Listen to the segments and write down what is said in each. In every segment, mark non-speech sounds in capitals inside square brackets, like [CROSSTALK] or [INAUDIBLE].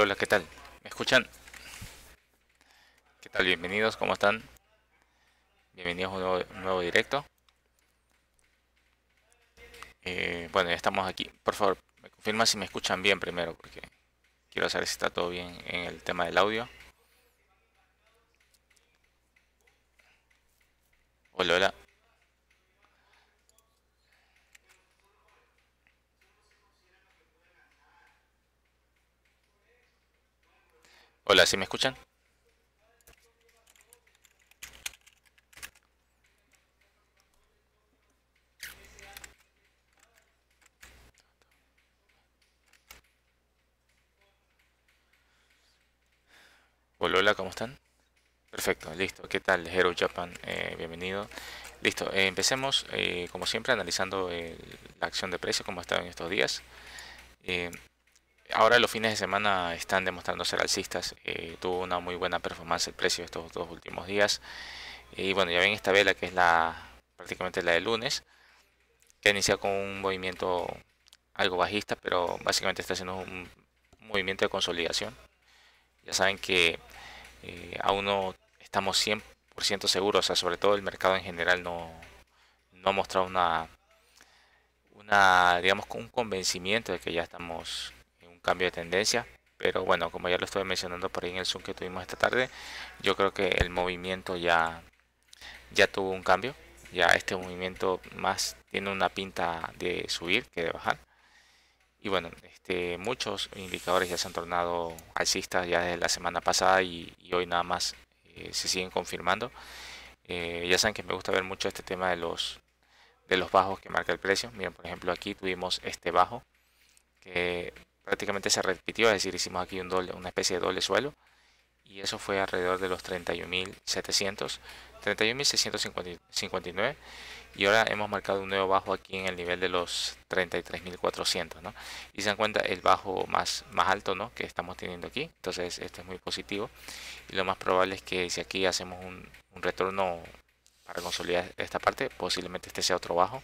Hola, ¿qué tal? ¿Me escuchan? ¿Qué tal? Bienvenidos, ¿cómo están? Bienvenidos a un nuevo, directo. Eh, bueno, ya estamos aquí. Por favor, me confirma si me escuchan bien primero, porque quiero saber si está todo bien en el tema del audio. Hola, hola. Hola, ¿sí me escuchan? Hola, hola, ¿cómo están? Perfecto, listo. ¿Qué tal, Hero Japan? Eh, bienvenido. Listo, eh, empecemos eh, como siempre analizando la acción de precios como ha en estos días ahora los fines de semana están demostrando ser alcistas. Eh, tuvo una muy buena performance el precio estos dos últimos días. Eh, y bueno, ya ven esta vela que es la prácticamente la de lunes, que inicia con un movimiento algo bajista, pero básicamente está haciendo un movimiento de consolidación. Ya saben que eh, aún no estamos 100% seguros, sobre todo el mercado en general no, no ha mostrado una, una, digamos, un convencimiento de que ya estamos cambio de tendencia. Pero bueno, como ya lo estuve mencionando por ahí en el Zoom que tuvimos esta tarde, yo creo que el movimiento ya, ya tuvo un cambio. Ya este movimiento más tiene una pinta de subir que de bajar. Y bueno, este, muchos indicadores ya se han tornado alcistas ya desde la semana pasada y, hoy nada más eh, se siguen confirmando. Eh, ya saben que me gusta ver mucho este tema de los, de los bajos que marca el precio. Miren, por ejemplo, aquí tuvimos este bajo que prácticamente se repitió, es decir, hicimos aquí un doble, una especie de doble suelo y eso fue alrededor de los 31.700, 31.659 y ahora hemos marcado un nuevo bajo aquí en el nivel de los 33.400, ¿no? Y se dan cuenta el bajo más, más alto, ¿no? Que estamos teniendo aquí, entonces este es muy positivo y lo más probable es que si aquí hacemos un, un retorno para consolidar esta parte, posiblemente este sea otro bajo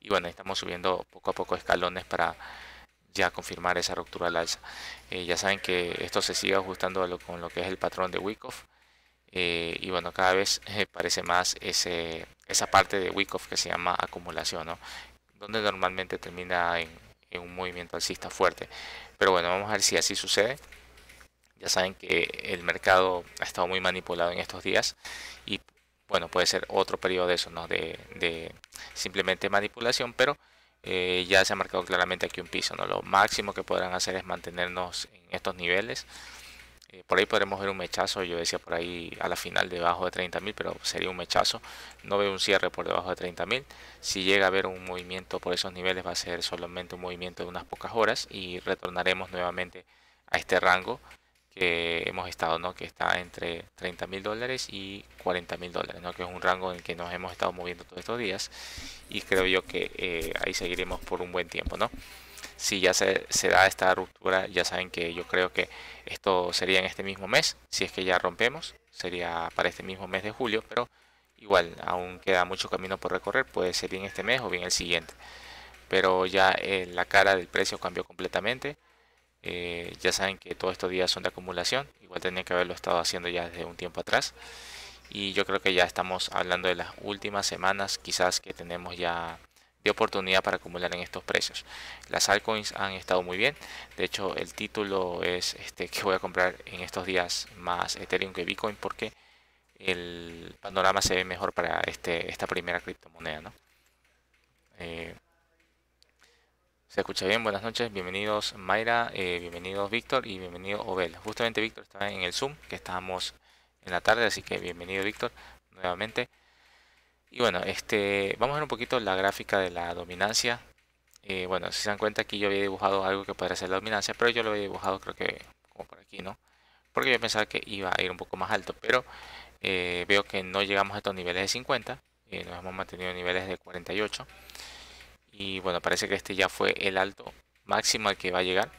y bueno, estamos subiendo poco a poco escalones para ya confirmar esa ruptura al alza. Eh, ya saben que esto se sigue ajustando con lo que es el patrón de Wyckoff. Eh, y bueno, cada vez eh, parece más ese, esa parte de Wyckoff que se llama acumulación, ¿no? donde normalmente termina en, un movimiento alcista fuerte. Pero bueno, vamos a ver si así sucede. Ya saben que el mercado ha estado muy manipulado en estos días y bueno, puede ser otro periodo de eso, ¿no? de, de simplemente manipulación, pero eh, ya se ha marcado claramente aquí un piso. ¿no? Lo máximo que podrán hacer es mantenernos en estos niveles. Eh, por ahí podremos ver un mechazo, yo decía por ahí a la final debajo de 30.000, pero sería un mechazo. No veo un cierre por debajo de 30.000. Si llega a haber un movimiento por esos niveles va a ser solamente un movimiento de unas pocas horas y retornaremos nuevamente a este rango eh, hemos estado, ¿no? que está entre 30 mil dólares y 40 mil dólares, ¿no? que es un rango en el que nos hemos estado moviendo todos estos días y creo yo que eh, ahí seguiremos por un buen tiempo. ¿no? Si ya se, da esta ruptura, ya saben que yo creo que esto sería en este mismo mes, si es que ya rompemos, sería para este mismo mes de julio, pero igual aún queda mucho camino por recorrer, puede ser bien este mes o bien el siguiente. Pero ya eh, la cara del precio cambió completamente eh, ya saben que todos estos días son de acumulación, igual tenía que haberlo estado haciendo ya desde un tiempo atrás. Y yo creo que ya estamos hablando de las últimas semanas quizás que tenemos ya de oportunidad para acumular en estos precios. Las altcoins han estado muy bien. De hecho, el título es este que voy a comprar en estos días más Ethereum que Bitcoin porque el panorama se ve mejor para este, esta primera criptomoneda. ¿no? Eh, se escucha bien, buenas noches, bienvenidos Mayra, eh, bienvenidos Víctor y bienvenido Obel. Justamente Víctor está en el Zoom, que estábamos en la tarde, así que bienvenido Víctor nuevamente. Y bueno, este, vamos a ver un poquito la gráfica de la dominancia. Eh, bueno, si se dan cuenta aquí yo había dibujado algo que podría ser la dominancia, pero yo lo había dibujado creo que como por aquí, ¿no? Porque yo pensaba que iba a ir un poco más alto, pero eh, veo que no llegamos a estos niveles de 50, nos hemos mantenido niveles de 48. Y bueno, parece que este ya fue el alto máximo al que va a llegar.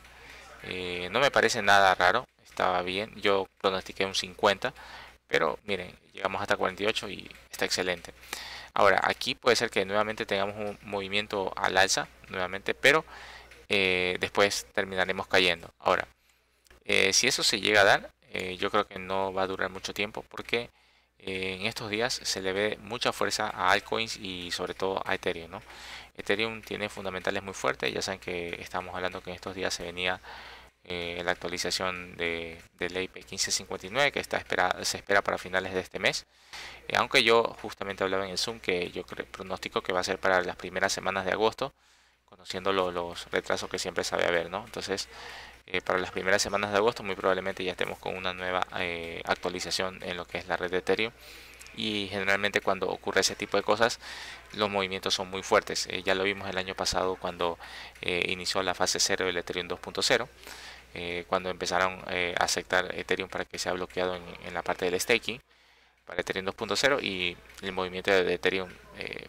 Eh, no me parece nada raro, estaba bien. Yo pronostiqué un 50, pero miren, llegamos hasta 48 y está excelente. Ahora, aquí puede ser que nuevamente tengamos un movimiento al alza, nuevamente, pero eh, después terminaremos cayendo. Ahora, eh, si eso se llega a dar, yo creo que no va a durar mucho tiempo porque en estos días se le ve mucha fuerza a altcoins y sobre todo a Ethereum. ¿no? Ethereum tiene fundamentales muy fuertes, ya saben que estamos hablando que en estos días se venía eh, la actualización de, de la IP 1559 que está se espera para finales de este mes. Eh, aunque yo justamente hablaba en el Zoom que yo pronóstico que va a ser para las primeras semanas de agosto, conociendo los retrasos que siempre sabe haber, ¿no? Entonces, eh, para las primeras semanas de agosto muy probablemente ya estemos con una nueva actualización en lo que es la red de Ethereum y generalmente cuando ocurre ese tipo de cosas los movimientos son muy fuertes. Eh, ya lo vimos el año pasado cuando eh, inició la fase 0 del Ethereum 2.0. Eh, cuando empezaron a aceptar Ethereum para que sea bloqueado en, en la parte del staking para Ethereum 2.0 y el movimiento de Ethereum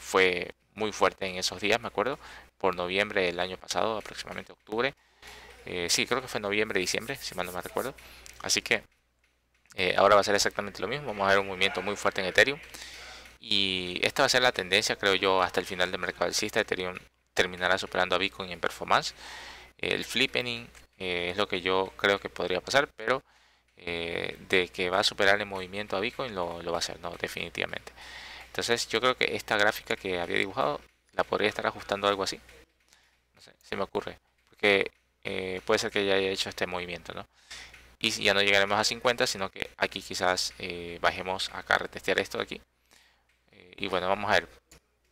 fue muy fuerte en esos días, me acuerdo, por noviembre del año pasado, aproximadamente octubre. sí, creo que fue noviembre, diciembre, si mal no me recuerdo. Así que eh, ahora va a ser exactamente lo mismo, vamos a ver un movimiento muy fuerte en Ethereum. Y esta va a ser la tendencia, creo yo, hasta el final del mercado alcista. Ethereum terminará superando a Bitcoin en performance. Eh, el flipping eh, es lo que yo creo que podría pasar, pero de que va a superar el movimiento a Bitcoin lo, va a hacer, no, definitivamente. Entonces yo creo que esta gráfica que había dibujado la podría estar ajustando algo así. No sé, se me ocurre. Porque puede ser que ya haya hecho este movimiento, ¿no? y ya no llegaremos a 50 sino que aquí quizás eh, bajemos acá a retestear esto de aquí eh, y bueno vamos a ver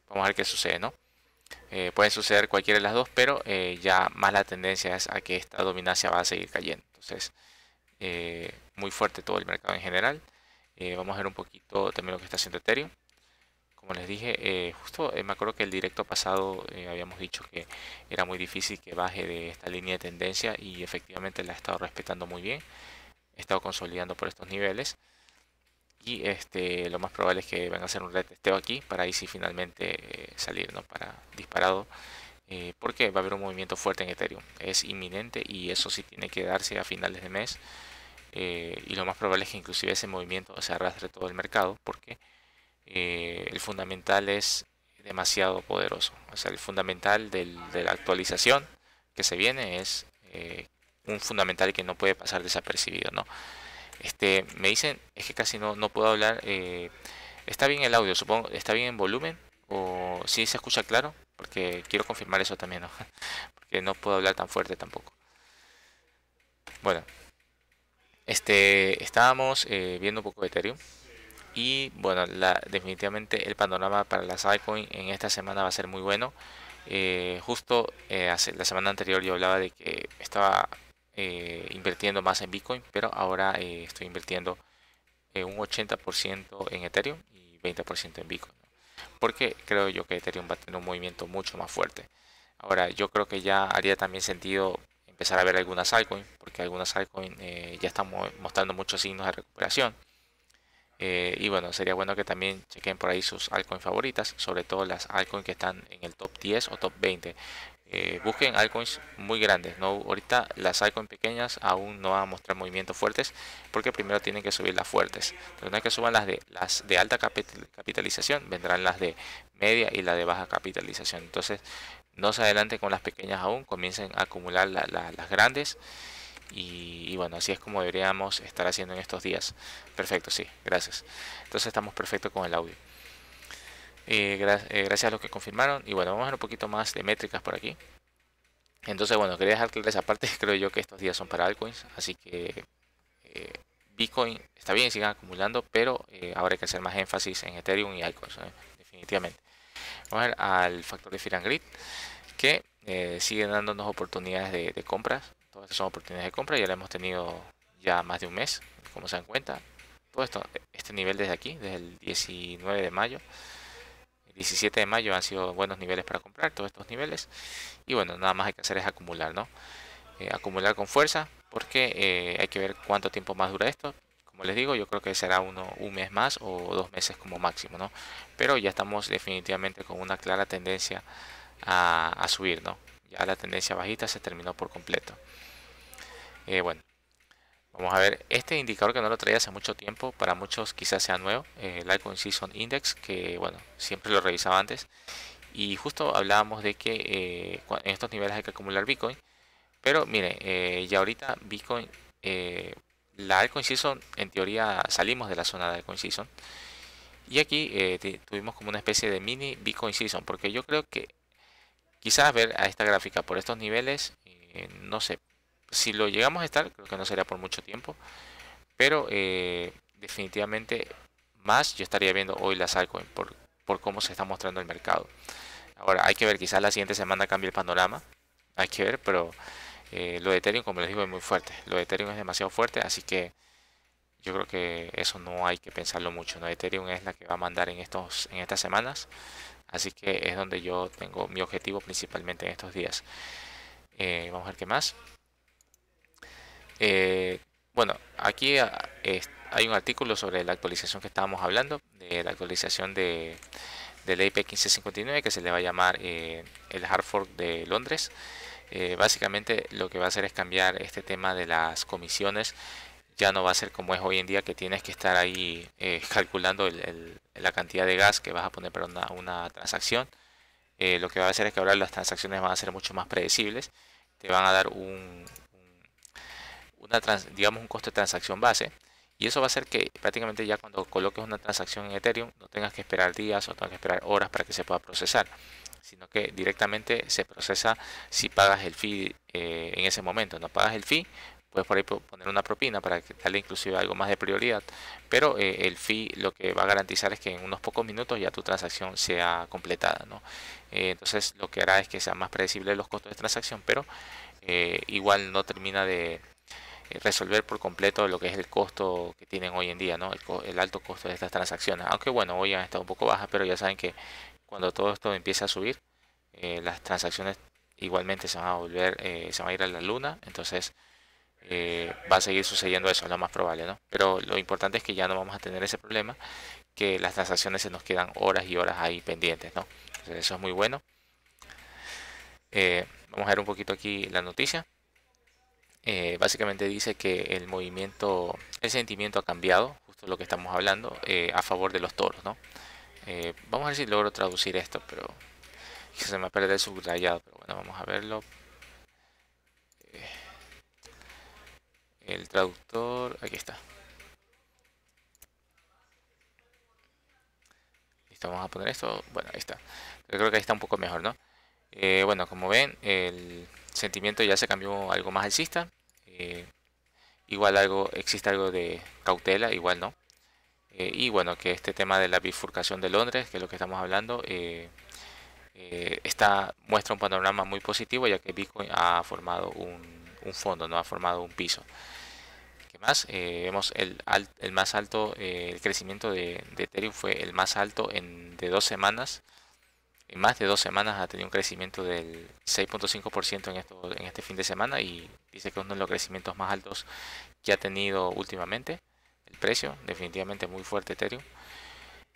vamos a ver qué sucede no eh, pueden suceder cualquiera de las dos pero ya más la tendencia es a que esta dominancia va a seguir cayendo entonces muy fuerte todo el mercado en general vamos a ver un poquito también lo que está haciendo Ethereum como les dije, eh, justo eh, me acuerdo que el directo pasado eh, habíamos dicho que era muy difícil que baje de esta línea de tendencia y efectivamente la he estado respetando muy bien. He estado consolidando por estos niveles. Y este, lo más probable es que venga a ser un retesteo aquí para ahí sí finalmente salir ¿no? para disparado. porque va a haber un movimiento fuerte en Ethereum. Es inminente y eso sí tiene que darse a finales de mes. y lo más probable es que inclusive ese movimiento se arrastre todo el mercado porque eh, el fundamental es demasiado poderoso. O sea, el fundamental de la actualización que se viene es eh, un fundamental que no puede pasar desapercibido, ¿no? Este, me dicen, es que casi no, no puedo hablar. Eh, ¿Está bien el audio, supongo? ¿Está bien en volumen? ¿O si se escucha claro? Porque quiero confirmar eso también, [LAUGHS] Porque no puedo hablar tan fuerte tampoco. Bueno, este, estábamos viendo un poco de Ethereum. Y bueno, definitivamente el panorama para las altcoins en esta semana va a ser muy bueno. Eh, justo eh, la semana anterior yo hablaba de que estaba eh, invirtiendo más en Bitcoin, pero ahora estoy invirtiendo un 80% en Ethereum y 20% en Bitcoin. Porque creo yo que Ethereum va a tener un movimiento mucho más fuerte. Ahora, yo creo que ya haría también sentido empezar a ver algunas altcoins, porque algunas altcoins ya estamos mostrando muchos signos de recuperación. Eh, y bueno, sería bueno que también chequen por ahí sus altcoins favoritas, sobre todo las altcoins que están en el top 10 o top 20. Eh, busquen altcoins muy grandes. No, ahorita las altcoins pequeñas aún no van a mostrar movimientos fuertes porque primero tienen que subir las fuertes. pero una vez que suban las de, las de alta capitalización, vendrán las de media y la de baja capitalización. Entonces, no se adelanten con las pequeñas aún, comiencen a acumular las grandes. Y, bueno, así es como deberíamos estar haciendo en estos días. Perfecto, sí, gracias. Entonces estamos perfectos con el audio. Eh, eh, gracias a los que confirmaron. Y bueno, vamos a ver un poquito más de métricas por aquí. Entonces, bueno, quería dejar claro esa parte. [LAUGHS] Creo yo que estos días son para altcoins. Así que eh, Bitcoin está bien, sigan acumulando. Pero ahora hay que hacer más énfasis en Ethereum y altcoins, definitivamente. Vamos a ver al factor de Firan Grid que sigue dándonos oportunidades de compras Todas estas son oportunidades de compra, ya la hemos tenido ya más de un mes, como se dan cuenta. Todo esto, e, este nivel desde aquí, desde el 19 de mayo. El 17 de mayo han sido buenos niveles para comprar, todos estos niveles. Y bueno, nada más hay que hacer es acumular, ¿no? Eh, acumular con fuerza, porque eh, hay que ver cuánto tiempo más dura esto. Como les digo, yo creo que será uno, un mes más o dos meses como máximo, ¿no? Pero ya estamos definitivamente con una clara tendencia a, a subir, ¿no? Ya la tendencia bajista se terminó por completo. Eh, bueno, vamos a ver. Este indicador que no lo traía hace mucho tiempo, para muchos quizás sea nuevo, eh, el Alcoin Season Index, que bueno, siempre lo revisaba antes. Y justo hablábamos de que eh, en estos niveles hay que acumular Bitcoin. Pero mire, ya ahorita Bitcoin la Alcoin Season, en teoría salimos de la zona de Alcoin Season. Y aquí tuvimos como una especie de mini Bitcoin Season, porque yo creo que quizás ver a esta gráfica por estos niveles, no sé, si lo llegamos a estar, creo que no sería por mucho tiempo, pero eh, definitivamente más yo estaría viendo hoy las altcoins por, por cómo se está mostrando el mercado. Ahora hay que ver, quizás la siguiente semana cambie el panorama, hay que ver, pero eh, lo de Ethereum, como les digo, es muy fuerte. Lo de Ethereum es demasiado fuerte, así que yo creo que eso no hay que pensarlo mucho. ¿no? Ethereum es la que va a mandar en, estos, en estas semanas, así que es donde yo tengo mi objetivo principalmente en estos días. Eh, vamos a ver qué más. Eh, bueno, aquí eh, hay un artículo sobre la actualización que estábamos hablando, de la actualización de, de la IP 1559 que se le va a llamar eh, el hard de Londres. básicamente lo que va a hacer es cambiar este tema de las comisiones. Ya no va a ser como es hoy en día que tienes que estar ahí [LAUGHS] calculando la cantidad de gas que vas a poner para una transacción. lo que va a hacer es que ahora las transacciones van a ser mucho más predecibles. Te van a dar un, una digamos un coste de transacción base y eso va a hacer que prácticamente ya cuando coloques una transacción en Ethereum no tengas que esperar días o tengas que esperar horas para que se pueda procesar, sino que directamente se procesa si pagas el fee eh, en ese momento. No pagas el fee, puedes por ahí poner una propina para que darle inclusive algo más de prioridad, pero eh, el fee lo que va a garantizar es que en unos pocos minutos ya tu transacción sea completada. ¿no? Eh, entonces lo que hará es que sean más predecibles los costos de transacción, pero igual no termina de eh, resolver por completo lo que es el costo que tienen hoy en día, ¿no? el, alto costo de estas transacciones. Aunque bueno, hoy han estado un poco bajas, pero ya saben que cuando todo esto empiece a subir, eh, las transacciones igualmente se van a volver, eh, se van a ir a la luna, entonces va a seguir sucediendo eso, lo más probable, ¿no? Pero lo importante es que ya no vamos a tener ese problema, que las transacciones se nos quedan horas y horas ahí pendientes, ¿no? eso es muy bueno. vamos a ver un poquito aquí la noticia. Eh, básicamente dice que el movimiento, el sentimiento ha cambiado, justo lo que estamos hablando, eh, a favor de los toros, ¿no? Eh, vamos a ver si logro traducir esto, pero [LAUGHS] se me ha perdido el subrayado, pero bueno, vamos a verlo. el traductor, aquí está. Listo, vamos a poner esto, bueno, ahí está. Yo creo que ahí está un poco mejor, ¿no? bueno, como ven, el sentimiento ya se cambió algo más alcista. Eh, igual algo, existe algo de cautela, igual no. Eh, y bueno, que este tema de la bifurcación de Londres, que es lo que estamos hablando, eh, está, muestra un panorama muy positivo ya que Bitcoin ha formado un, fondo, no ha formado un piso. ¿Qué más? vemos el, más alto, el crecimiento de, de, Ethereum fue el más alto en, de dos semanas en más de dos semanas ha tenido un crecimiento del 6.5% en, esto, en este fin de semana y dice que es uno de los crecimientos más altos que ha tenido últimamente. El precio, definitivamente muy fuerte Ethereum.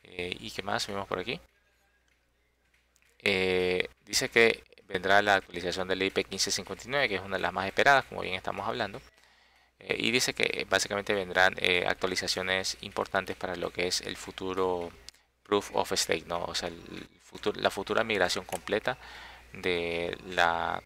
Eh, ¿Y qué más subimos por aquí? Eh, dice que vendrá la actualización del IP 1559, que es una de las más esperadas, como bien estamos hablando. Eh, y dice que básicamente vendrán actualizaciones importantes para lo que es el futuro proof of stake, ¿no? O sea, el futuro, la futura migración completa de la,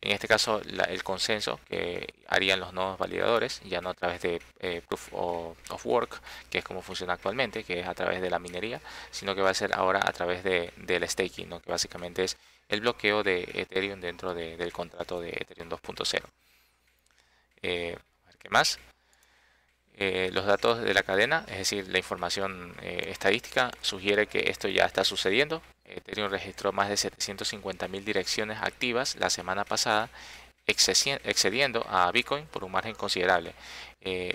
en este caso, el consenso que harían los nuevos validadores, ya no a través de eh, proof of, work, que es como funciona actualmente, que es a través de la minería, sino que va a ser ahora a través de, del staking, ¿no? que básicamente es el bloqueo de Ethereum dentro del contrato de Ethereum 2.0. Eh, ¿Qué más? Eh, los datos de la cadena, es decir, la información eh, estadística, sugiere que esto ya está sucediendo. Eh, Ethereum registró más de 750.000 direcciones activas la semana pasada, excediendo a Bitcoin por un margen considerable.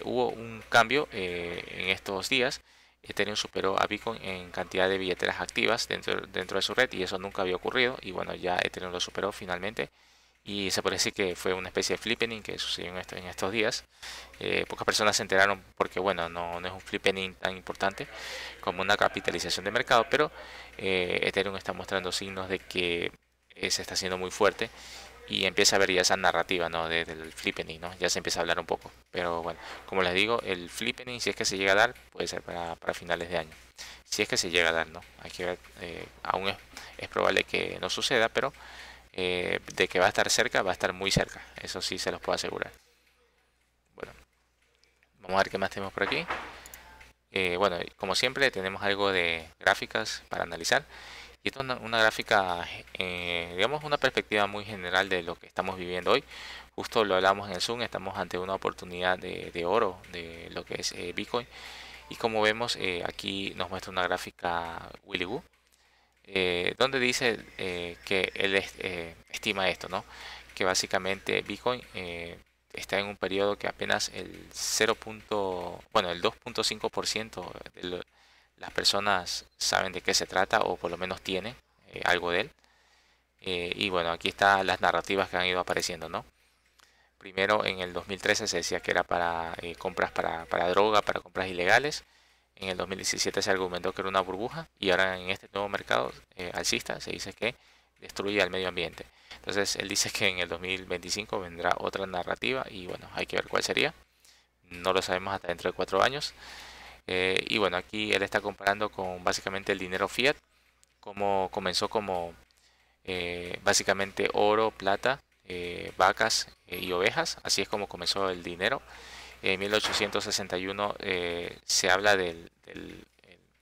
hubo un cambio en estos días. Ethereum superó a Bitcoin en cantidad de billeteras activas dentro, dentro de su red y eso nunca había ocurrido. Y bueno, ya Ethereum lo superó finalmente y se decir que fue una especie de flipping que sucedió en, esto, en estos días. Eh, pocas personas se enteraron porque, bueno, no, no, es un flipping tan importante como una capitalización de mercado, pero eh, Ethereum está mostrando signos de que eh, se está haciendo muy fuerte y empieza a ver ya esa narrativa ¿no? del flipping ¿no? ya se empieza a hablar un poco. Pero bueno, como les digo, el flipping si es que se llega a dar, puede ser para, para finales de año. Si es que se llega a dar, ¿no? Hay que aún es, es probable que no suceda, pero eh, de que va a estar cerca, va a estar muy cerca. Eso sí se los puedo asegurar. Bueno, vamos a ver qué más tenemos por aquí. Eh, bueno, como siempre tenemos algo de gráficas para analizar. Y esto es una, gráfica, eh, digamos, una perspectiva muy general de lo que estamos viviendo hoy. Justo lo hablamos en el Zoom, estamos ante una oportunidad de, oro de lo que es Bitcoin. Y como vemos, aquí nos muestra una gráfica Willy Woo, eh, donde dice eh, que él eh, estima esto, Que básicamente Bitcoin está en un periodo que apenas el 0. bueno, el 2.5% de las personas saben de qué se trata o por lo menos tienen algo de él. y bueno, aquí están las narrativas que han ido apareciendo, ¿no? Primero en el 2013 se decía que era para compras para, para droga, para compras ilegales. En el 2017 se argumentó que era una burbuja y ahora en este nuevo mercado eh, alcista se dice que destruye al medio ambiente. Entonces él dice que en el 2025 vendrá otra narrativa y bueno, hay que ver cuál sería. No lo sabemos hasta dentro de cuatro años. Eh, y bueno, aquí él está comparando con básicamente el dinero fiat, como comenzó como eh, básicamente oro, plata, vacas y ovejas. Así es como comenzó el dinero. En 1861 eh, se habla del,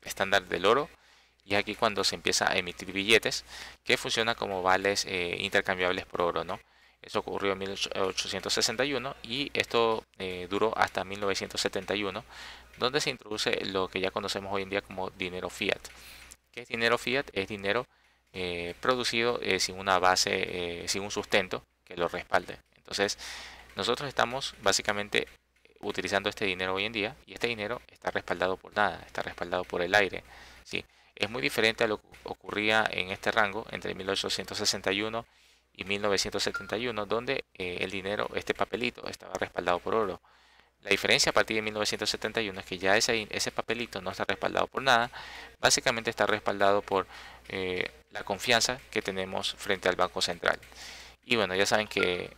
estándar del oro y es aquí cuando se empieza a emitir billetes que funciona como vales eh, intercambiables por oro, ¿no? Eso ocurrió en 1861 y esto eh, duró hasta 1971, donde se introduce lo que ya conocemos hoy en día como dinero fiat. ¿Qué es dinero fiat? Es dinero producido sin una base, sin un sustento que lo respalde. Entonces, nosotros estamos básicamente utilizando este dinero hoy en día y este dinero está respaldado por nada, está respaldado por el aire. ¿sí? Es muy diferente a lo que ocurría en este rango entre 1861 y 1971, donde eh, el dinero, este papelito, estaba respaldado por oro. La diferencia a partir de 1971 es que ya ese, ese papelito no está respaldado por nada, básicamente está respaldado por eh, la confianza que tenemos frente al Banco Central. Y bueno, ya saben que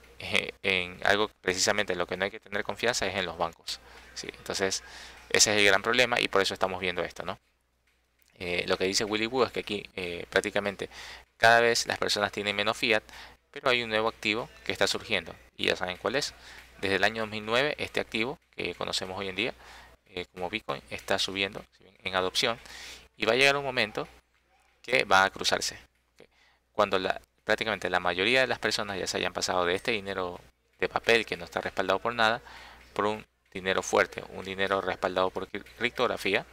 en algo precisamente lo que no hay que tener confianza es en los bancos. ¿sí? Entonces, ese es el gran problema y por eso estamos viendo esto, ¿no? Eh, lo que dice Willy Woo es que aquí eh, prácticamente cada vez las personas tienen menos fiat, pero hay un nuevo activo que está surgiendo y ya saben cuál es. Desde el año 2009 este activo que conocemos hoy en día eh, como Bitcoin está subiendo en adopción y va a llegar un momento que va a cruzarse. Cuando la, prácticamente la mayoría de las personas ya se hayan pasado de este dinero de papel que no está respaldado por nada, por un dinero fuerte, un dinero respaldado por criptografía,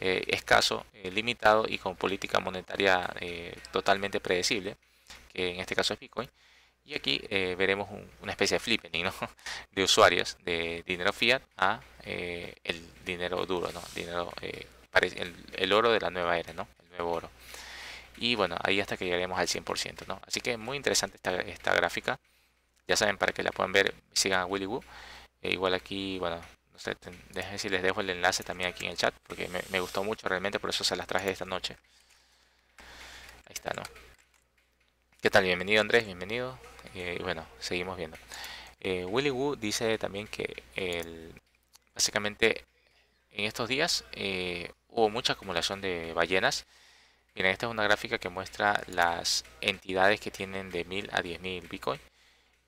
eh, escaso, eh, limitado y con política monetaria eh, totalmente predecible, que en este caso es Bitcoin. Y aquí veremos una especie de flipping [LAUGHS] de usuarios de dinero fiat a el dinero duro, ¿no? dinero, el, el, oro de la nueva era, ¿no? el nuevo oro y bueno, ahí hasta que llegaremos al 100%, ¿no? Así que es muy interesante esta, esta gráfica, ya saben, para que la puedan ver, sigan a Willy Woo, eh, igual aquí, bueno, no sé, dejen si les dejo el enlace también aquí en el chat, porque me, gustó mucho realmente, por eso se las traje esta noche. Ahí está, ¿no? ¿Qué tal? Bienvenido Andrés, bienvenido. Eh, y bueno, seguimos viendo. Eh, Willy Woo dice también que básicamente en estos días hubo mucha acumulación de ballenas Miren, esta es una gráfica que muestra las entidades que tienen de 1000 a 10.000 Bitcoin.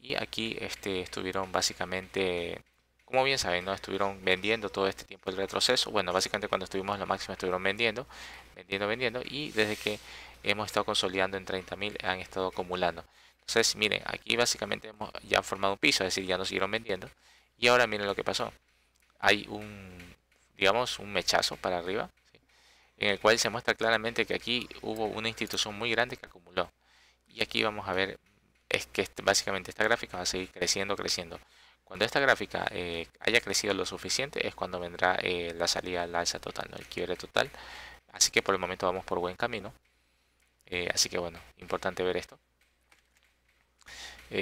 Y aquí este, estuvieron básicamente, como bien saben, ¿no? estuvieron vendiendo todo este tiempo el retroceso. Bueno, básicamente cuando estuvimos en la máxima estuvieron vendiendo, vendiendo, vendiendo. Y desde que hemos estado consolidando en 30.000 han estado acumulando. Entonces, miren, aquí básicamente hemos ya formado un piso, es decir, ya nos siguieron vendiendo. Y ahora miren lo que pasó. Hay un, digamos, un mechazo para arriba en el cual se muestra claramente que aquí hubo una institución muy grande que acumuló. Y aquí vamos a ver, es que este, básicamente esta gráfica va a seguir creciendo, creciendo. Cuando esta gráfica eh, haya crecido lo suficiente es cuando vendrá eh, la salida al alza total, ¿no? el quiebre total. Así que por el momento vamos por buen camino. Eh, así que bueno, importante ver esto.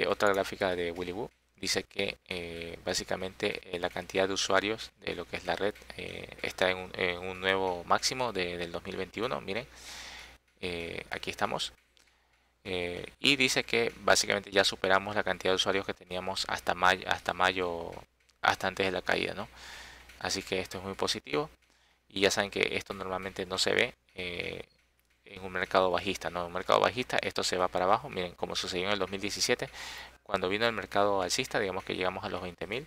otra gráfica de Willy Woo dice que eh, básicamente eh, la cantidad de usuarios de lo que es la red eh, está en un, nuevo máximo del 2021. Miren, aquí estamos. y dice que básicamente ya superamos la cantidad de usuarios que teníamos hasta mayo, hasta mayo, hasta antes de la caída, Así que esto es muy positivo. Y ya saben que esto normalmente no se ve en un mercado bajista, ¿no? En un mercado bajista esto se va para abajo, miren, como sucedió en el 2017, cuando vino el mercado alcista, digamos que llegamos a los 20.000,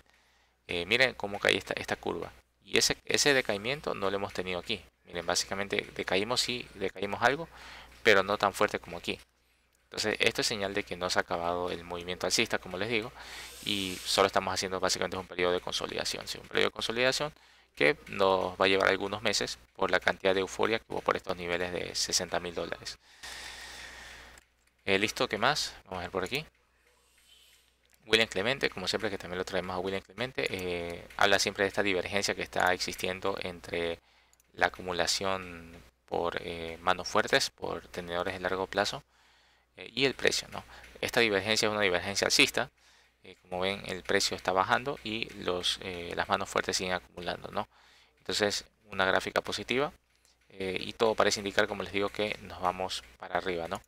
eh, miren cómo cae esta, esta curva. Y ese, ese decaimiento no lo hemos tenido aquí. Miren, básicamente decaímos, sí, decaímos algo, pero no tan fuerte como aquí. Entonces, esto es señal de que no se ha acabado el movimiento alcista, como les digo, y solo estamos haciendo básicamente un periodo de consolidación. Si un periodo de consolidación, que nos va a llevar algunos meses por la cantidad de euforia que hubo por estos niveles de 60 mil dólares. Eh, listo, ¿qué más? Vamos a ver por aquí. William Clemente, como siempre que también lo traemos a William Clemente, eh, habla siempre de esta divergencia que está existiendo entre la acumulación por eh, manos fuertes, por tenedores de largo plazo, y el precio. ¿no? Esta divergencia es una divergencia alcista, eh, como ven el precio está bajando y los, eh, las manos fuertes siguen acumulando ¿no? entonces una gráfica positiva eh, y todo parece indicar como les digo que nos vamos para arriba ¿no?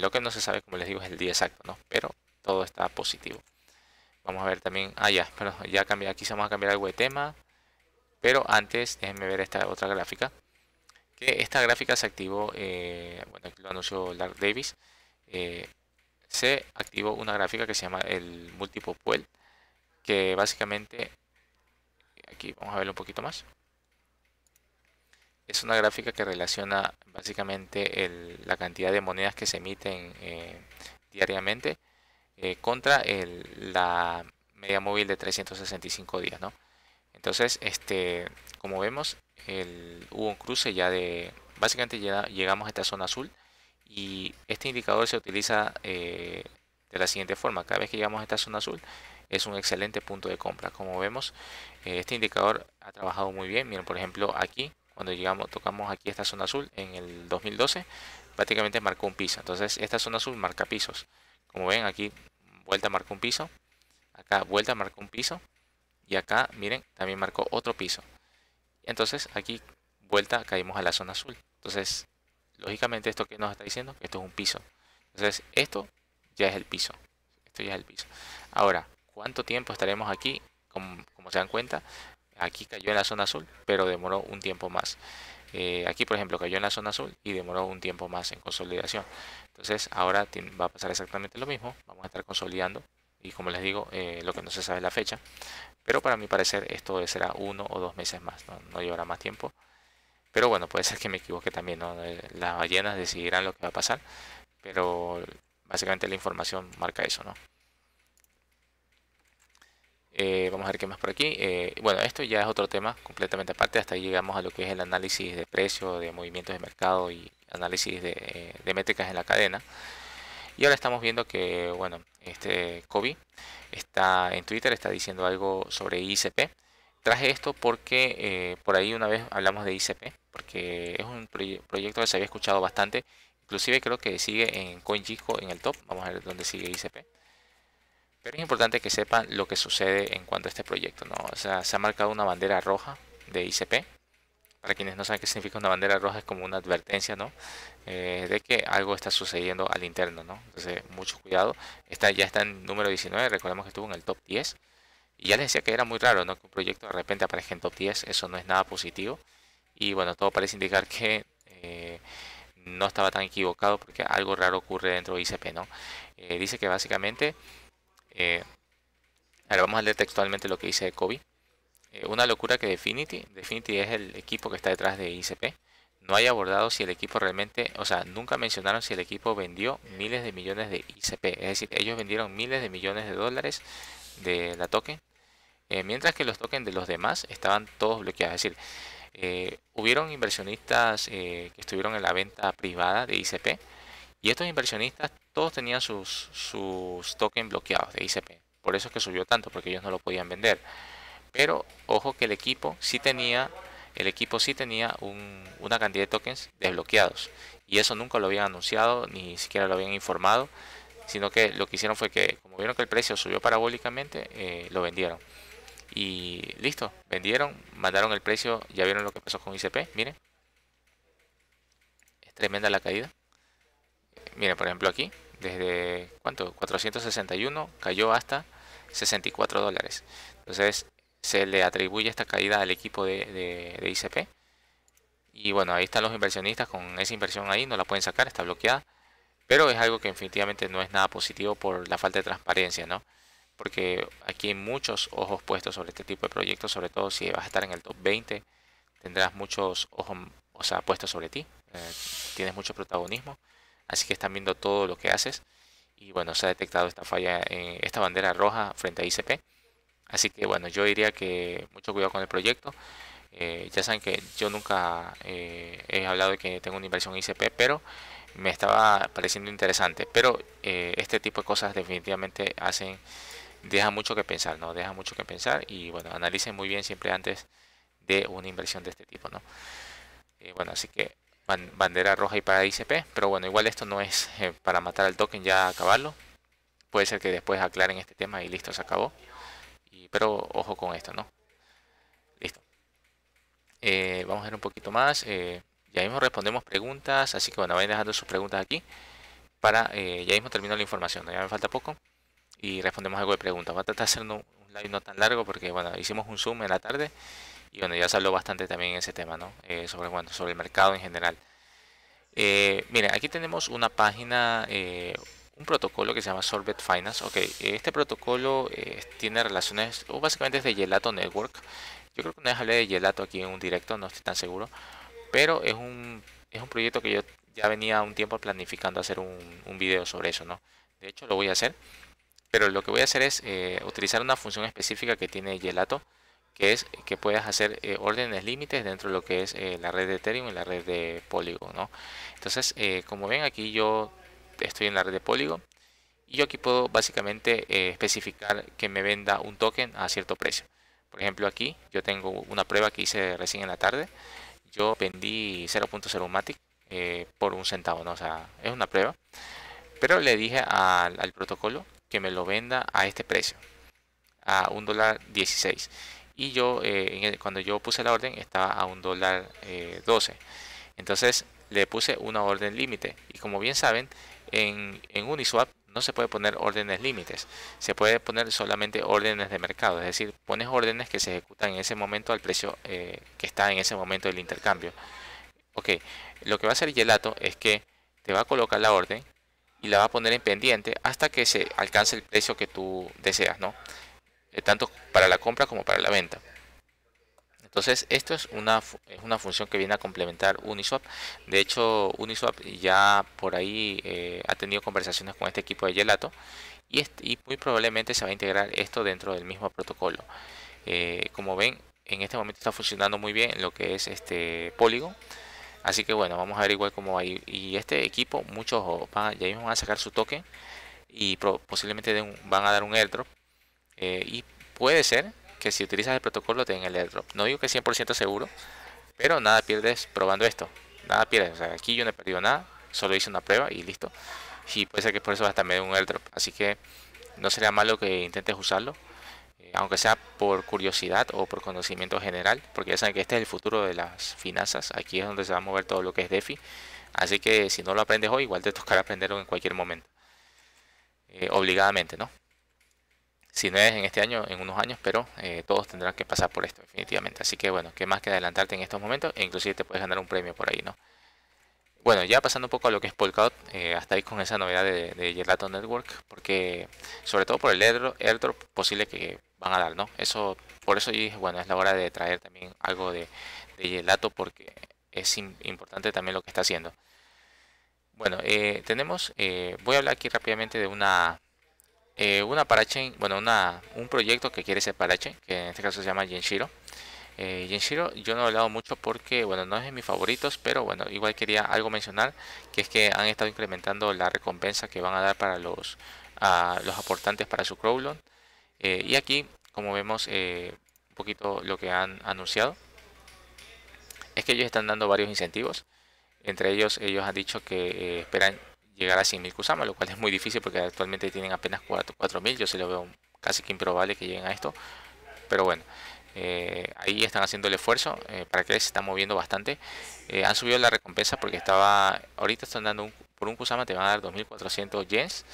lo que no se sabe como les digo es el día exacto ¿no? pero todo está positivo vamos a ver también ah ya pero ya cambié aquí se vamos a cambiar algo de tema pero antes déjenme ver esta otra gráfica que esta gráfica se activó bueno aquí lo anunció Lark Davis se activó una gráfica que se llama el múltiplo Puel, que básicamente, aquí vamos a verlo un poquito más, es una gráfica que relaciona básicamente la cantidad de monedas que se emiten eh, diariamente eh, contra la media móvil de 365 días, ¿no? Entonces, este, como vemos, el, hubo un cruce ya de, básicamente llegamos a esta zona azul, y este indicador se utiliza eh, de la siguiente forma. Cada vez que llegamos a esta zona azul es un excelente punto de compra. Como vemos, eh, este indicador ha trabajado muy bien. Miren, por ejemplo, aquí, cuando llegamos, tocamos aquí esta zona azul en el 2012, prácticamente marcó un piso. Entonces, esta zona azul marca pisos. Como ven, aquí vuelta marcó un piso. Acá vuelta marcó un piso. Y acá, miren, también marcó otro piso. Entonces, aquí vuelta caímos a la zona azul. Entonces, Lógicamente esto que nos está diciendo, que esto es un piso. Entonces esto ya es el piso. Esto ya es el piso. Ahora, ¿cuánto tiempo estaremos aquí? Como, se dan cuenta, aquí cayó en la zona azul, pero demoró un tiempo más. Eh, aquí, por ejemplo, cayó en la zona azul y demoró un tiempo más en consolidación. Entonces, ahora va a pasar exactamente lo mismo. Vamos a estar consolidando. Y como les digo, eh, lo que no se sabe es la fecha. Pero para mi parecer, esto será uno o dos meses más. no llevará más tiempo. Pero bueno, puede ser que me equivoque también, Las ballenas decidirán lo que va a pasar, pero básicamente la información marca eso, ¿no? Eh, vamos a ver qué más por aquí. Eh, bueno, esto ya es otro tema completamente aparte. Hasta ahí llegamos a lo que es el análisis de precio, de movimientos de mercado y análisis de, de métricas en la cadena. Y ahora estamos viendo que, bueno, este Kobe está en Twitter, está diciendo algo sobre ICP. Traje esto porque eh, por ahí una vez hablamos de ICP, porque es un proyecto que se había escuchado bastante. Inclusive creo que sigue en CoinGecko en el top. Vamos a ver dónde sigue ICP. Pero es importante que sepan lo que sucede en cuanto a este proyecto. se ha marcado una bandera roja de ICP. Para quienes no saben qué significa una bandera roja, es como una advertencia eh, de que algo está sucediendo al interno. ¿no? Entonces, mucho cuidado. Esta ya está en número 19. Recordemos que estuvo en el top 10. Y ya les decía que era muy raro, ¿no? Que un proyecto de repente aparezca en top 10, eso no es nada positivo. Y bueno, todo parece indicar que eh, no estaba tan equivocado porque algo raro ocurre dentro de ICP, ¿no? Eh, dice que básicamente, ahora eh, vamos a leer textualmente lo que dice Kobe. una locura que Definity, Definity es el equipo que está detrás de ICP, no haya abordado si el equipo realmente, o sea, nunca mencionaron si el equipo vendió miles de millones de ICP, es decir, ellos vendieron miles de millones de dólares de la token eh, mientras que los tokens de los demás estaban todos bloqueados. Es decir, eh, hubieron inversionistas eh, que estuvieron en la venta privada de ICP y estos inversionistas todos tenían sus, sus tokens bloqueados de ICP. Por eso es que subió tanto, porque ellos no lo podían vender. Pero ojo que el equipo sí tenía, el equipo sí tenía una cantidad de tokens desbloqueados. Y eso nunca lo habían anunciado, ni siquiera lo habían informado, sino que lo que hicieron fue que, como vieron que el precio subió parabólicamente, eh, lo vendieron. Y listo, vendieron, mandaron el precio, ya vieron lo que pasó con ICP, miren. Es tremenda la caída. Miren, por ejemplo aquí, desde ¿cuánto? 461 cayó hasta 64 dólares. Entonces se le atribuye esta caída al equipo de, de, de ICP. Y bueno, ahí están los inversionistas con esa inversión ahí, no la pueden sacar, está bloqueada. Pero es algo que definitivamente no es nada positivo por la falta de transparencia, ¿no? porque aquí hay muchos ojos puestos sobre este tipo de proyectos, sobre todo si vas a estar en el top 20, tendrás muchos ojos o sea, puestos sobre ti, eh, tienes mucho protagonismo, así que están viendo todo lo que haces y bueno, se ha detectado esta falla, en eh, esta bandera roja frente a ICP, así que bueno, yo diría que mucho cuidado con el proyecto. Eh, ya saben que yo nunca he hablado de que tengo una inversión en ICP, pero me estaba pareciendo interesante. Pero este tipo de cosas definitivamente hacen deja mucho que pensar, ¿no? Deja mucho que pensar y bueno, analicen muy bien siempre antes de una inversión de este tipo, ¿no? Eh, bueno, así que bandera roja y para ICP, pero bueno, igual esto no es eh, para matar al token ya acabarlo. Puede ser que después aclaren este tema y listo, se acabó. pero ojo con esto, ¿no? Listo. Eh, vamos a ver un poquito más. ya mismo respondemos preguntas, así que bueno, vayan dejando sus preguntas aquí. Para, ya mismo termino la información, ya me falta poco y respondemos algo de preguntas. Va a tratar de hacer un live no tan largo porque, bueno, hicimos un Zoom en la tarde y, bueno, ya se habló bastante también ese tema, eh, sobre, bueno, sobre el mercado en general. Eh, miren, aquí tenemos una página, eh, un protocolo que se llama Sorbet Finance. Ok, este protocolo tiene relaciones, o básicamente es de Gelato Network. Yo creo que una vez hablé de Gelato aquí en un directo, no estoy tan seguro, pero es un, es un proyecto que yo ya venía un tiempo planificando hacer un, un video sobre eso, ¿no? De hecho, lo voy a hacer pero lo que voy a hacer es eh, utilizar una función específica que tiene Gelato, que es que puedas hacer eh, órdenes límites dentro de lo que es eh, la red de Ethereum y la red de Polygon. Entonces, como ven aquí yo estoy en la red de Polygon y yo aquí puedo básicamente especificar que me venda un token a cierto precio. Por ejemplo, aquí yo tengo una prueba que hice recién en la tarde. Yo vendí 0.0 Matic por un centavo, o sea, es una prueba. Pero le dije al protocolo que me lo venda a este precio, a un dólar 16. Y yo, eh, cuando yo puse la orden, estaba a un dólar 12. Eh, Entonces le puse una orden límite. Y como bien saben, en, en Uniswap no se puede poner órdenes límites, se puede poner solamente órdenes de mercado, es decir, pones órdenes que se ejecutan en ese momento al precio eh, que está en ese momento del intercambio. Ok, lo que va a hacer Gelato es que te va a colocar la orden y la va a poner en pendiente hasta que se alcance el precio que tú deseas, ¿no? Eh, tanto para la compra como para la venta. Entonces, esto es una, es una función que viene a complementar Uniswap. De hecho, Uniswap ya por ahí eh, ha tenido conversaciones con este equipo de Gelato y, y, muy probablemente se va a integrar esto dentro del mismo protocolo. Eh, como ven, en este momento está funcionando muy bien lo que es este Polygon. Así que bueno, vamos a ver igual cómo va. Y este equipo, muchos van, ya a sacar su token y posiblemente van a dar un airdrop. Eh, y puede ser que si utilizas el protocolo te den el airdrop. No digo que 100% seguro, pero nada pierdes probando esto. Nada pierdes. aquí yo no he perdido nada, solo hice una prueba y listo. Y puede ser que por eso hasta me den un airdrop. Así que no sería malo que intentes usarlo. Eh, aunque sea por curiosidad o por conocimiento general, porque ya saben que este es el futuro de las finanzas, aquí es donde se va a mover todo lo que es DeFi, así que si no lo aprendes hoy, igual te tocará aprenderlo en cualquier momento, eh, obligadamente, ¿no? Si no es en este año, en unos años, pero eh, todos tendrán que pasar por esto, definitivamente. Así que bueno, qué más que adelantarte en estos momentos, e inclusive te puedes ganar un premio por ahí, ¿no? Bueno, ya pasando un poco a lo que es Polkadot, hasta ahí con esa novedad de, de Network, porque sobre todo por el airdrop posible que van a dar, ¿no? Eso, por eso y bueno, es la hora de traer también algo de, gelato porque es importante también lo que está haciendo. Bueno, eh, tenemos, eh, voy a hablar aquí rápidamente de una, eh, una parachain, bueno, una, un proyecto que quiere ser parachain, que en este caso se llama Genshiro. Eh, Genshiro yo no he hablado mucho porque, bueno, no es de mis favoritos, pero bueno, igual quería algo mencionar, que es que han estado incrementando la recompensa que van a dar para los, a, los aportantes para su crowlon. Eh, y aquí, como vemos, eh, un poquito lo que han anunciado, es que ellos están dando varios incentivos. Entre ellos, ellos han dicho que eh, esperan llegar a 100.000 Kusama, lo cual es muy difícil porque actualmente tienen apenas 4.000. Yo se lo veo casi que improbable que lleguen a esto. Pero bueno, ahí están haciendo el esfuerzo. para que se están moviendo bastante. han subido la recompensa porque estaba. Ahorita están dando por un Kusama, te van a dar 2.400 yens.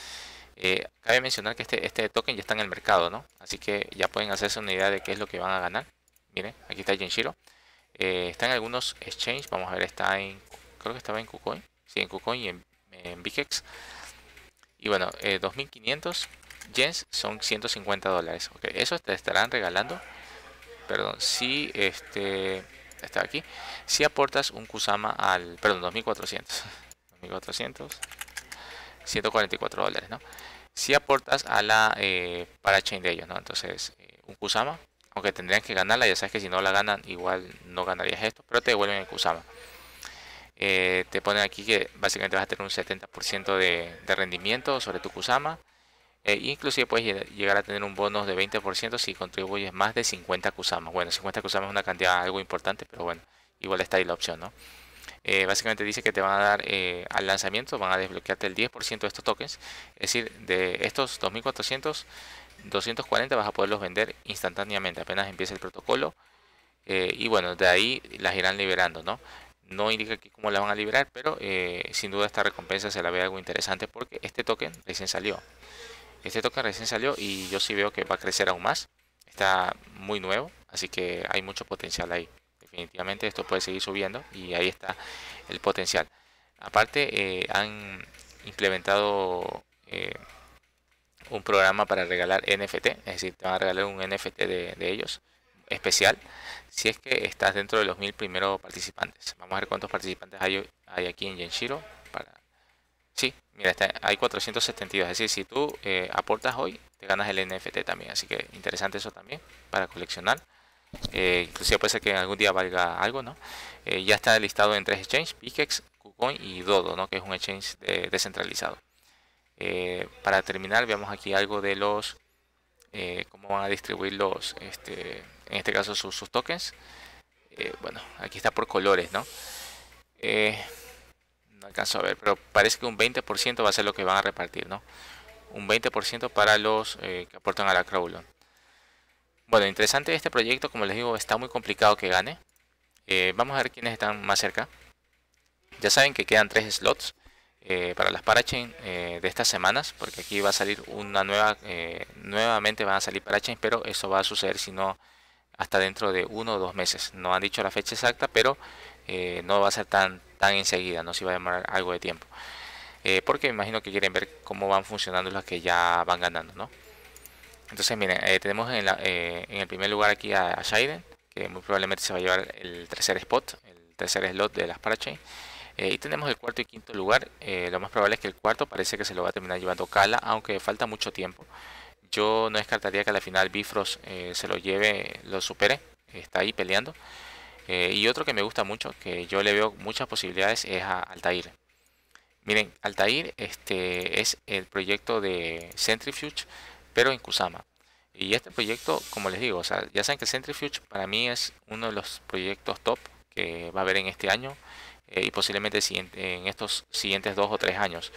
Eh, cabe mencionar que este, este, token ya está en el mercado, ¿no? Así que ya pueden hacerse una idea de qué es lo que van a ganar. Miren, aquí está Genshiro. Eh, está en algunos exchanges, vamos a ver, está en, creo que estaba en KuCoin. Sí, en KuCoin y en, en Y bueno, 2500 eh, yens son 150 dólares. Okay, eso te estarán regalando. Perdón, si este está aquí, si aportas un Kusama al, perdón, 2400, 2400 [LAUGHS] 144 dólares, ¿no? Si aportas a la eh, parachain de ellos, ¿no? Entonces, eh, un Kusama, aunque tendrían que ganarla, ya sabes que si no la ganan, igual no ganarías esto, pero te devuelven el Kusama. Eh, te ponen aquí que básicamente vas a tener un 70% de, rendimiento sobre tu Kusama. e inclusive puedes llegar a tener un bonus de 20% si contribuyes más de 50 kusama Bueno, 50 kusama es una cantidad algo importante, pero bueno, igual está ahí la opción, ¿no? Eh, básicamente dice que te van a dar eh, al lanzamiento, van a desbloquearte el 10% de estos tokens. Es decir, de estos 2400, 240 vas a poderlos vender instantáneamente, apenas empiece el protocolo. Eh, y bueno, de ahí las irán liberando, ¿no? No indica aquí cómo las van a liberar, pero sin duda esta recompensa se la ve algo interesante porque este token recién salió. Este token recién salió y yo sí veo que va a crecer aún más. Está muy nuevo, así que hay mucho potencial ahí definitivamente esto puede seguir subiendo y ahí está el potencial. Aparte, eh, han implementado eh, un programa para regalar NFT, es decir, te van a regalar un NFT de, ellos especial si es que estás dentro de los mil primeros participantes. Vamos a ver cuántos participantes hay, hay aquí en Genshiro. Para... Sí, mira, hay 472. Es decir, si tú eh, aportas hoy, te ganas el NFT también. Así que interesante eso también para coleccionar. Eh, inclusive puede ser que algún día valga algo, ¿no? Eh, ya está listado en tres exchanges, Pikex, KuCoin y Dodo, Que es un exchange descentralizado. Eh, para terminar, veamos aquí algo de los, cómo van a distribuir los, este, en este caso sus, tokens. bueno, aquí está por colores, ¿no? alcanzo a ver, pero parece que un 20% va a ser lo que van a repartir, ¿no? Un 20% para los que aportan a la crowdloan. Bueno, interesante este proyecto, como les digo, está muy complicado que gane. Eh, vamos a ver quiénes están más cerca. Ya saben que quedan tres slots eh, para las parachains eh, de estas semanas, porque aquí va a salir una nueva, nuevamente van a salir parachains pero eso va a suceder si no hasta dentro de uno o dos meses. No han dicho la fecha exacta, pero no va a ser tan, tan enseguida, no si va a demorar algo de tiempo. porque me imagino que quieren ver cómo van funcionando las que ya van ganando, ¿no? Entonces, miren, eh, tenemos eh, en, el primer lugar aquí a, a que muy probablemente se va a llevar el tercer spot, el tercer slot de las parachains. Eh, y tenemos el cuarto y quinto lugar. lo más probable es que el cuarto parece que se lo va a terminar llevando Kala, aunque falta mucho tiempo. Yo no descartaría que al final Bifrost se lo lleve, lo supere. Está ahí peleando. y otro que me gusta mucho, que yo le veo muchas posibilidades, es a Altair. Miren, Altair este, es el proyecto de Centrifuge pero en Kusama. Y este proyecto, como les digo, ya saben que Centrifuge para mí es uno de los proyectos top que va a haber en este año eh, y posiblemente en estos siguientes dos o tres años.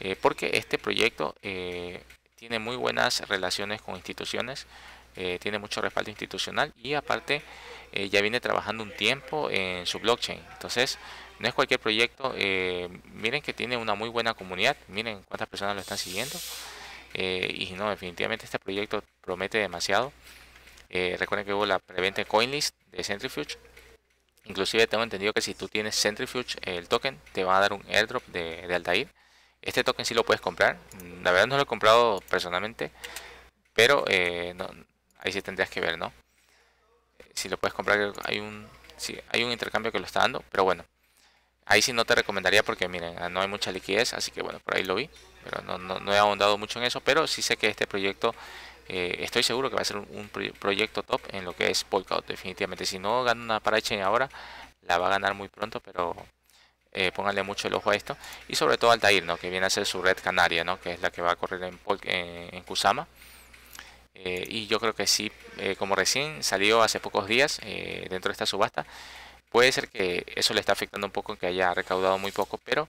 Eh, porque este proyecto eh, tiene muy buenas relaciones con instituciones, tiene mucho respaldo institucional y aparte ya viene trabajando un tiempo en su blockchain. Entonces, no es cualquier proyecto. miren que tiene una muy buena comunidad, miren cuántas personas lo están siguiendo. Eh, y no, definitivamente este proyecto promete demasiado. Eh, recuerden que hubo la preventa Coinlist de Centrifuge. Inclusive tengo entendido que si tú tienes Centrifuge, el token, te va a dar un airdrop de, de Altair. Este token sí lo puedes comprar. La verdad no lo he comprado personalmente. Pero eh, ahí sí tendrías que ver, ¿no? Si lo puedes comprar, hay un, sí, hay un intercambio que lo está dando. Pero bueno, ahí sí no te recomendaría porque miren, no hay mucha liquidez. Así que bueno, por ahí lo vi pero no, no, he ahondado mucho en eso, pero sí sé que este proyecto, eh, estoy seguro que va a ser un, proyecto top en lo que es Polkadot, definitivamente. Si no gana una parachain ahora, la va a ganar muy pronto, pero eh, pónganle mucho el ojo a esto. Y sobre todo Altair, ¿no? que viene a ser su red canaria, ¿no? que es la que va a correr en, en, Kusama. Eh, y yo creo que sí, como recién salió hace pocos días dentro de esta subasta, puede ser que eso le está afectando un poco en que haya recaudado muy poco, pero...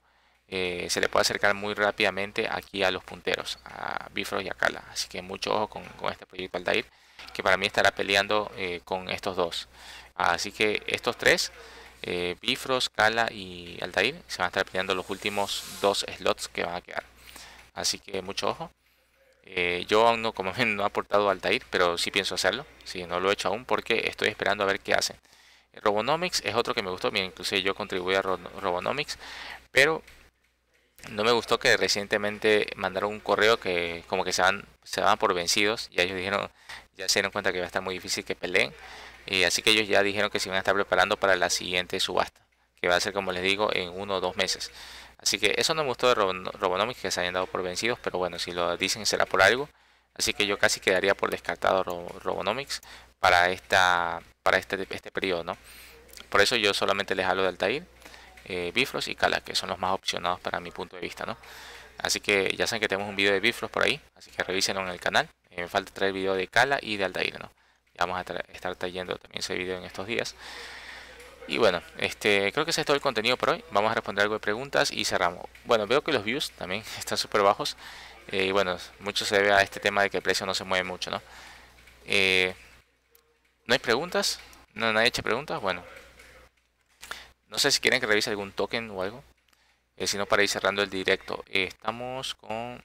Eh, se le puede acercar muy rápidamente aquí a los punteros, a Bifrost y a Kala. Así que mucho ojo con, este proyecto Aldair, que para mí estará peleando eh, con estos dos. Así que estos tres, eh, Bifrost, Kala y Altair se van a estar peleando los últimos dos slots que van a quedar. Así que mucho ojo. Eh, yo aún no, como [LAUGHS] no he aportado Altair, pero sí pienso hacerlo. Si no lo he hecho aún porque estoy esperando a ver qué hacen Robonomics es otro que me gustó. bien, inclusive yo contribuí a Robonomics. Pero no me gustó que recientemente mandaron un correo que como que se van, se van por vencidos y ellos dijeron, ya se dieron cuenta que va a estar muy difícil que peleen. Y así que ellos ya dijeron que se van a estar preparando para la siguiente subasta, que va a ser como les digo en uno o dos meses. Así que eso no me gustó de Robonomics que se hayan dado por vencidos, pero bueno, si lo dicen será por algo. Así que yo casi quedaría por descartado Robonomics para esta para este, este periodo, ¿no? Por eso yo solamente les hablo de Altair eh, Bifrost y Cala, que son los más opcionados para mi punto de vista, ¿no? Así que ya saben que tenemos un video de Bifrost por ahí, así que revísenlo en el canal. Eh, me falta traer el video de Cala y de Altair ¿no? vamos a estar trayendo también ese video en estos días. Y bueno, este, creo que ese es todo el contenido por hoy. Vamos a responder algo de preguntas y cerramos. Bueno, veo que los views también [LAUGHS] están súper bajos. Eh, y bueno, mucho se debe a este tema de que el precio no se mueve mucho, ¿no? Eh, ¿No hay preguntas? ¿No, ¿Nadie hecho preguntas? Bueno, no sé si quieren que revise algún token o algo. Eh, sino para ir cerrando el directo. Eh, estamos con...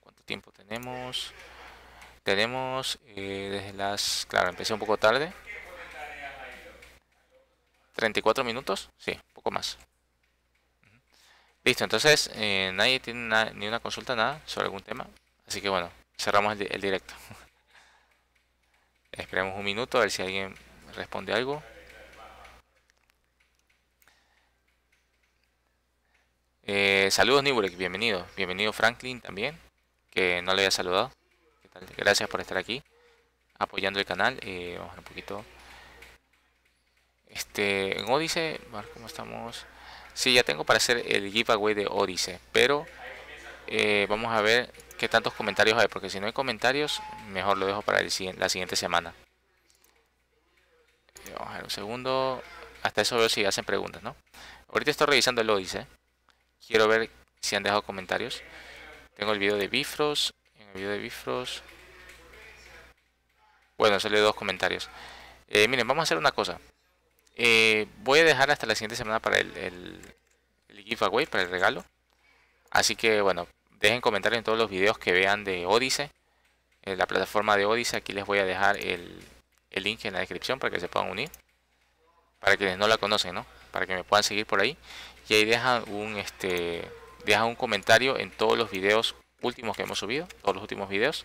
cuánto tiempo tenemos. Tenemos eh, desde las... Claro, empecé un poco tarde. 34 minutos. Sí, un poco más. Listo, entonces nadie tiene ni una consulta, nada sobre algún tema. Así que bueno, cerramos el directo. [LAUGHS] Esperemos un minuto a ver si alguien responde algo. Eh, saludos Niburek, bienvenido. Bienvenido Franklin también, que no le había saludado. Gracias por estar aquí, apoyando el canal. Eh, vamos a un poquito. Este, en Odise, cómo estamos. Sí, ya tengo para hacer el giveaway de Odise, pero eh, vamos a ver qué tantos comentarios hay, porque si no hay comentarios, mejor lo dejo para la siguiente semana. Vamos a ver un segundo. Hasta eso veo si hacen preguntas, ¿no? Ahorita estoy revisando el Odyssey. Quiero ver si han dejado comentarios. Tengo el video de bifros En el video de bifros Bueno, salió dos comentarios. Eh, miren, vamos a hacer una cosa. Eh, voy a dejar hasta la siguiente semana para el, el, giveaway, para el regalo. Así que bueno, dejen comentarios en todos los videos que vean de Odyssey. En la plataforma de Odise, aquí les voy a dejar el, el link en la descripción para que se puedan unir. Para quienes no la conocen, ¿no? Para que me puedan seguir por ahí y ahí dejan un este un comentario en todos los videos últimos que hemos subido, todos los últimos videos,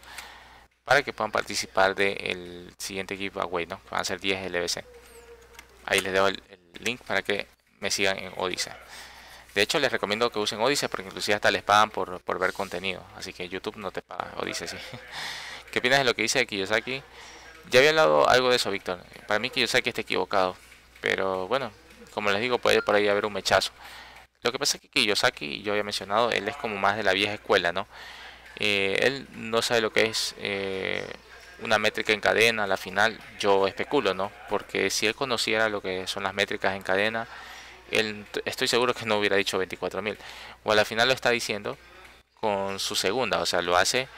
para que puedan participar del el siguiente giveaway, ¿no? van a ser 10 LBC. Ahí les dejo el, link para que me sigan en Odyssey. De hecho, les recomiendo que usen Odyssey porque inclusive hasta les pagan por, por ver contenido. Así que YouTube no te paga, Odyssey sí. [LAUGHS] ¿Qué opinas de lo que dice Kiyosaki? Ya había hablado algo de eso, Víctor. Para mí Kiyosaki está equivocado. Pero bueno, como les digo, puede por ahí haber un mechazo. Lo que pasa es que Kiyosaki, yo había mencionado, él es como más de la vieja escuela, ¿no? Eh, él no sabe lo que es eh, una métrica en cadena, la final, yo especulo, ¿no? Porque si él conociera lo que son las métricas en cadena, él, estoy seguro que no hubiera dicho 24.000. O a la final lo está diciendo con su segunda, o sea, lo hace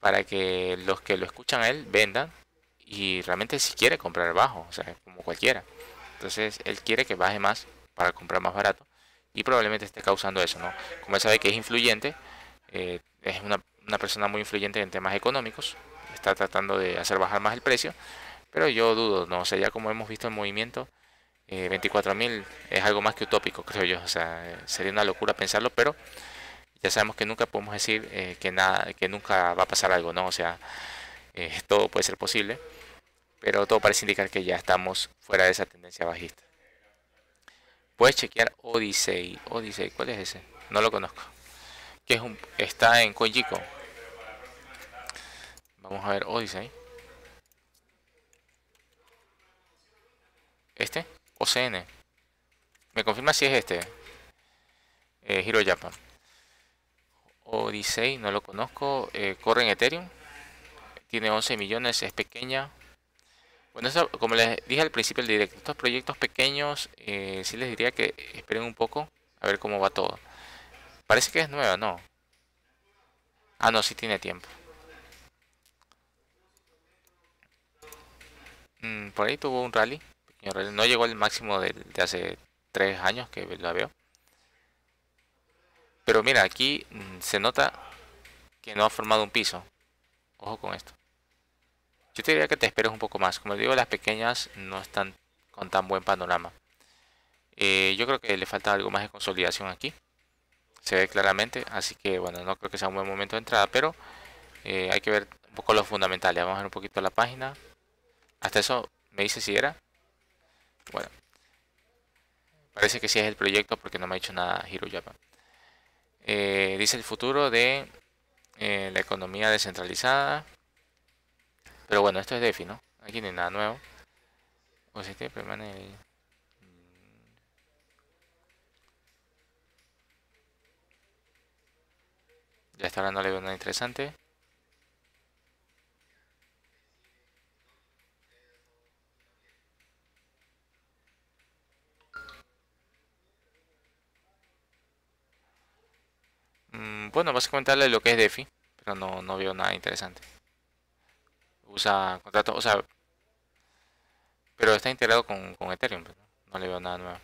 para que los que lo escuchan a él vendan y realmente si quiere comprar bajo, o sea, como cualquiera. Entonces él quiere que baje más para comprar más barato y probablemente esté causando eso, ¿no? Como él sabe que es influyente, eh, es una, persona muy influyente en temas económicos, está tratando de hacer bajar más el precio, pero yo dudo, ¿no? O ya como hemos visto el movimiento, 24.000 eh, es algo más que utópico, creo yo, o sea, sería una locura pensarlo, pero ya sabemos que nunca podemos decir eh, que, nada, que nunca va a pasar algo, ¿no? O sea, todo puede ser posible pero todo parece indicar que ya estamos fuera de esa tendencia bajista. Puedes chequear Odyssey. Odyssey, ¿cuál es ese? No lo conozco. Que es un, está en Coinjico. Vamos a ver Odyssey. ¿Este? OCN. ¿Me confirma si es este? Eh, Hiro Japan. Odyssey, no lo conozco. Eh, corre en Ethereum. Tiene 11 millones, es pequeña. Bueno, como les dije al principio el directo, estos proyectos pequeños eh, sí les diría que esperen un poco a ver cómo va todo. Parece que es nueva, ¿no? Ah, no, sí tiene tiempo. Mm, por ahí tuvo un rally, No llegó al máximo de, hace tres años que la veo. Pero mira, aquí mm, se nota que no ha formado un piso. Ojo con esto. Yo te diría que te esperes un poco más. Como digo, las pequeñas no están con tan buen panorama. Eh, yo creo que le falta algo más de consolidación aquí. Se ve claramente. Así que bueno, no creo que sea un buen momento de entrada. Pero eh, hay que ver un poco los fundamentales. Vamos a ver un poquito la página. Hasta eso me dice si era. Bueno. Parece que sí es el proyecto porque no me ha dicho nada Hiroyapa. Eh, dice el futuro de la economía descentralizada. Pero bueno, esto es Defi, ¿no? Aquí no hay nada nuevo. O si te este permanece... Ya está ahora no le veo nada interesante. Mm, bueno, vas a comentarle lo que es DeFi, pero no, no veo nada interesante usa contrato, o sea, pero está integrado con, Ethereum, pues, ¿no? le veo nada nuevo.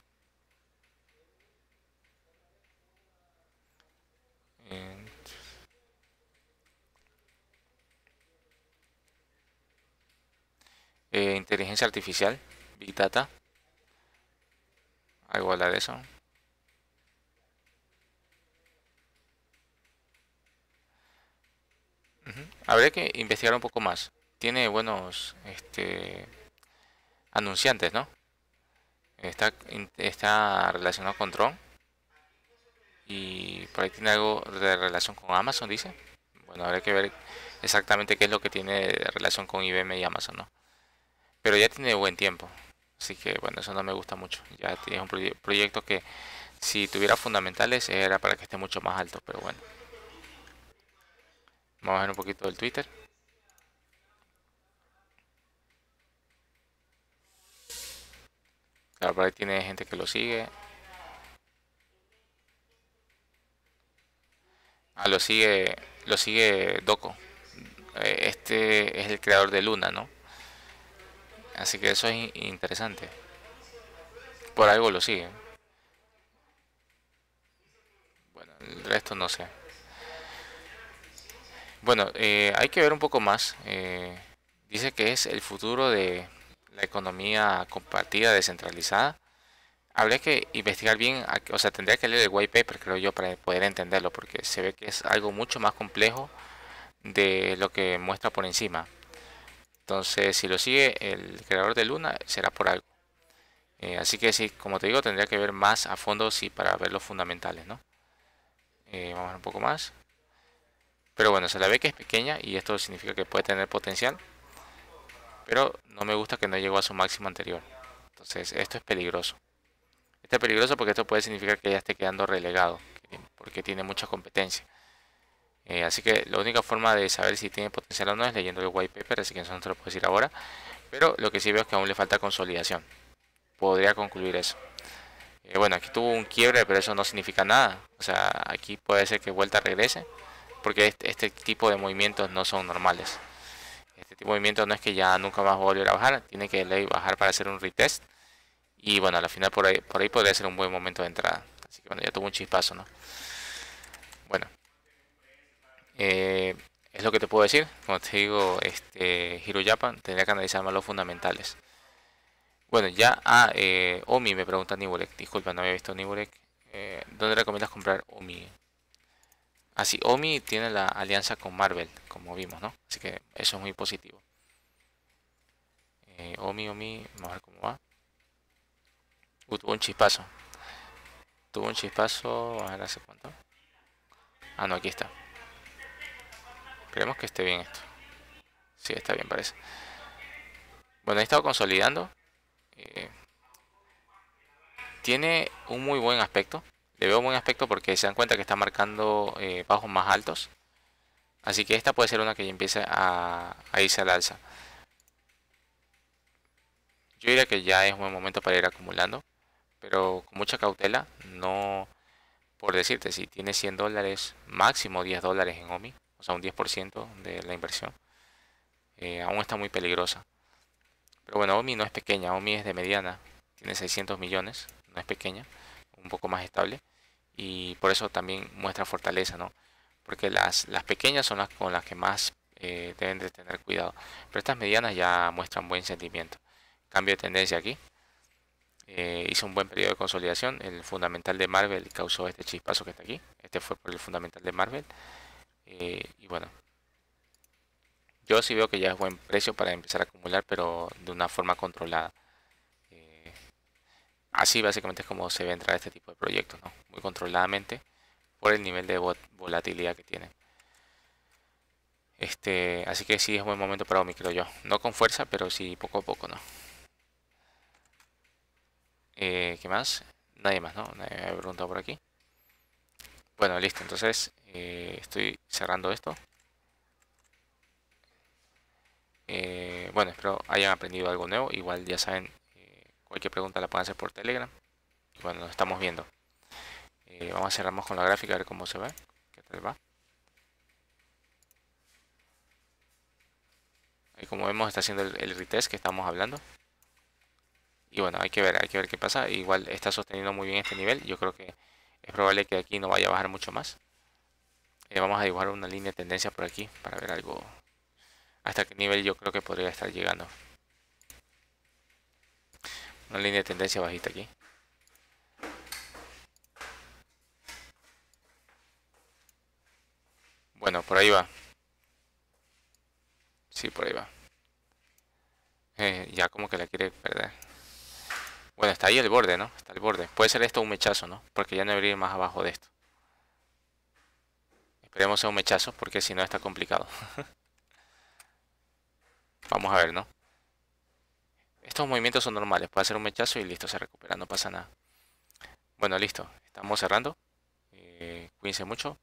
Eh, inteligencia artificial, Big Data, algo de eso. Habría que investigar un poco más tiene buenos este, anunciantes, ¿no? Está, relacionado con Tron. Y por ahí tiene algo de relación con Amazon, dice. Bueno, habrá que ver exactamente qué es lo que tiene de relación con IBM y Amazon, ¿no? Pero ya tiene buen tiempo. Así que bueno, eso no me gusta mucho. Ya tiene un proyecto que si tuviera fundamentales era para que esté mucho más alto, pero bueno. Vamos a ver un poquito del Twitter. Claro, tiene gente que lo sigue. Ah, lo sigue, lo sigue Doco. Eh, este es el creador de Luna, ¿no? Así que eso es interesante. Por algo lo sigue. Bueno, el resto no sé. Bueno, eh, hay que ver un poco más. Eh, dice que es el futuro de, la economía compartida, descentralizada, habría que investigar bien, o sea, tendría que leer el white paper, creo yo, para poder entenderlo, porque se ve que es algo mucho más complejo de lo que muestra por encima. Entonces, si lo sigue el creador de Luna, será por algo. Eh, así que sí, como te digo, tendría que ver más a fondo si para ver los fundamentales, ¿no? Eh, vamos a ver un poco más. Pero bueno, se la ve que es pequeña y esto significa que puede tener potencial. Pero no me gusta que no llegó a su máximo anterior. Entonces, esto es peligroso. Esto es peligroso porque esto puede significar que ya esté quedando relegado, porque tiene mucha competencia. Eh, así que la única forma de saber si tiene potencial o no es leyendo el white paper, así que eso no se lo puedo decir ahora. Pero lo que sí veo es que aún le falta consolidación. Podría concluir eso. Eh, bueno, aquí tuvo un quiebre, pero eso no significa nada. O sea, aquí puede ser que vuelta regrese, porque este, este tipo de movimientos no son normales movimiento no es que ya nunca más volver a bajar, tiene que bajar para hacer un retest. Y bueno, a la final por ahí, por ahí podría ser un buen momento de entrada. Así que bueno, ya tuvo un chispazo, ¿no? Bueno. Eh, es lo que te puedo decir. Como te digo, este Hiro Japan tendría que analizar más los fundamentales. Bueno, ya a ah, eh, Omi me pregunta Nibulek, Disculpa, no había visto Nibulek. Eh, ¿Dónde recomiendas comprar Omi? Así, ah, Omi tiene la alianza con Marvel, como vimos, ¿no? Así que eso es muy positivo. Eh, Omi, Omi, vamos a ver cómo va. Uh, tuvo un chispazo. Tuvo un chispazo, a ver hace cuánto. Ah, no, aquí está. Esperemos que esté bien esto. Sí, está bien, parece. Bueno, he estado consolidando. Eh, tiene un muy buen aspecto. Le veo buen aspecto porque se dan cuenta que está marcando eh, bajos más altos. Así que esta puede ser una que ya empiece a, irse al alza. Yo diría que ya es buen momento para ir acumulando. Pero con mucha cautela, no por decirte, si tiene 100 dólares, máximo 10 dólares en OMI, o sea, un 10% de la inversión, eh, aún está muy peligrosa. Pero bueno, OMI no es pequeña, OMI es de mediana, tiene 600 millones, no es pequeña, un poco más estable y por eso también muestra fortaleza, ¿no? Porque las, las pequeñas son las con las que más eh, deben de tener cuidado, pero estas medianas ya muestran buen sentimiento. Cambio de tendencia aquí. Hice eh, hizo un buen periodo de consolidación. El fundamental de Marvel causó este chispazo que está aquí. Este fue por el fundamental de Marvel. Eh, y bueno, yo sí veo que ya es buen precio para empezar a acumular, pero de una forma controlada. Así básicamente es como se ve entrar este tipo de proyectos, ¿no? muy controladamente por el nivel de volatilidad que tienen. Este, así que sí es un buen momento para Omi, creo yo. No con fuerza, pero sí poco a poco, ¿no? Eh, ¿Qué más? Nadie más, ¿no? Nadie me ha preguntado por aquí. Bueno, listo. Entonces, eh, estoy cerrando esto. Eh, bueno, espero hayan aprendido algo nuevo. Igual ya saben Cualquier pregunta la pueden hacer por Telegram. Y bueno, nos estamos viendo. Eh, vamos a cerrar con la gráfica a ver cómo se ve. ¿Qué tal va? y como vemos está haciendo el, el retest que estamos hablando. Y bueno, hay que ver, hay que ver qué pasa. Igual está sosteniendo muy bien este nivel. Yo creo que es probable que aquí no vaya a bajar mucho más. Eh, vamos a dibujar una línea de tendencia por aquí para ver algo. Hasta qué nivel yo creo que podría estar llegando. Una línea de tendencia bajita aquí. Bueno, por ahí va. Sí, por ahí va. Eh, ya como que la quiere perder. Bueno, está ahí el borde, ¿no? Está el borde. Puede ser esto un mechazo, ¿no? Porque ya no debería más abajo de esto. Esperemos sea un mechazo porque si no está complicado. [LAUGHS] Vamos a ver, ¿no? Estos movimientos son normales, puede hacer un mechazo y listo, se recupera, no pasa nada. Bueno, listo, estamos cerrando. Eh, cuídense mucho.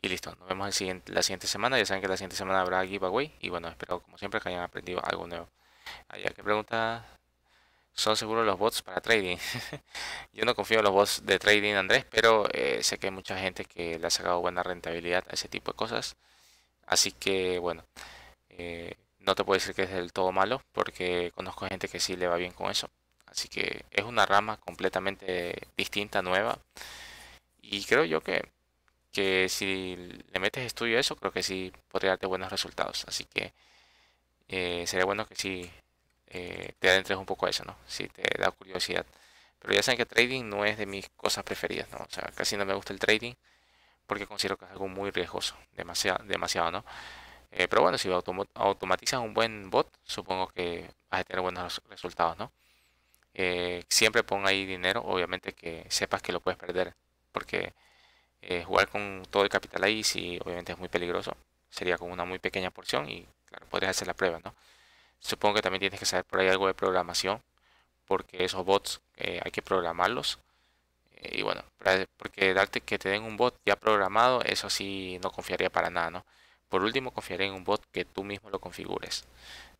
Y listo, nos vemos la siguiente semana. Ya saben que la siguiente semana habrá giveaway. Y bueno, espero como siempre que hayan aprendido algo nuevo. Allá que pregunta, ¿son seguros los bots para trading? [LAUGHS] Yo no confío en los bots de trading, Andrés, pero eh, sé que hay mucha gente que le ha sacado buena rentabilidad a ese tipo de cosas. Así que bueno, eh, no te puedo decir que es del todo malo, porque conozco gente que sí le va bien con eso. Así que es una rama completamente distinta, nueva. Y creo yo que, que si le metes estudio a eso, creo que sí podría darte buenos resultados. Así que eh, sería bueno que sí eh, te adentres un poco a eso, ¿no? Si te da curiosidad. Pero ya saben que trading no es de mis cosas preferidas, ¿no? O sea, casi no me gusta el trading porque considero que es algo muy riesgoso, demasiado, demasiado ¿no? Eh, pero bueno, si automatizas un buen bot, supongo que vas a tener buenos resultados, ¿no? Eh, siempre pon ahí dinero, obviamente que sepas que lo puedes perder, porque eh, jugar con todo el capital ahí sí, obviamente es muy peligroso. Sería con una muy pequeña porción y, claro, podrías hacer la prueba, ¿no? Supongo que también tienes que saber por ahí algo de programación, porque esos bots hay que programarlos. y bueno, porque darte que te den un bot ya programado, eso sí no confiaría para nada, ¿no? Por último, confiaré en un bot que tú mismo lo configures.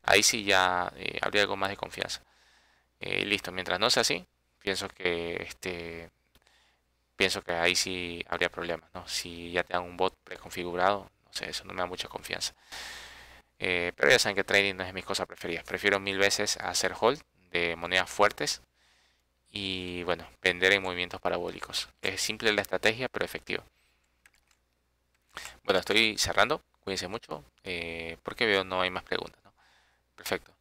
Ahí sí ya eh, habría algo más de confianza. Eh, listo, mientras no sea así, pienso que este pienso que ahí sí habría problemas, ¿no? Si ya te dan un bot preconfigurado, no sé, eso no me da mucha confianza. Eh, pero ya saben que trading no es mi cosa preferida. Prefiero mil veces hacer hold de monedas fuertes y bueno, vender en movimientos parabólicos. Es simple la estrategia, pero efectiva. Bueno, estoy cerrando cuídense mucho, eh, porque veo no hay más preguntas. Perfecto.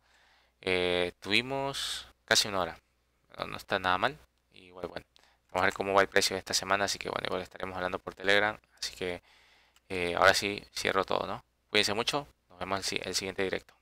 Eh, tuvimos casi una hora, no, está nada mal. Igual, bueno, vamos a ver cómo va el precio de esta semana, así que bueno, igual estaremos hablando por Telegram. Así que eh, ahora sí, cierro todo, ¿no? Cuídense mucho, nos vemos en el siguiente directo.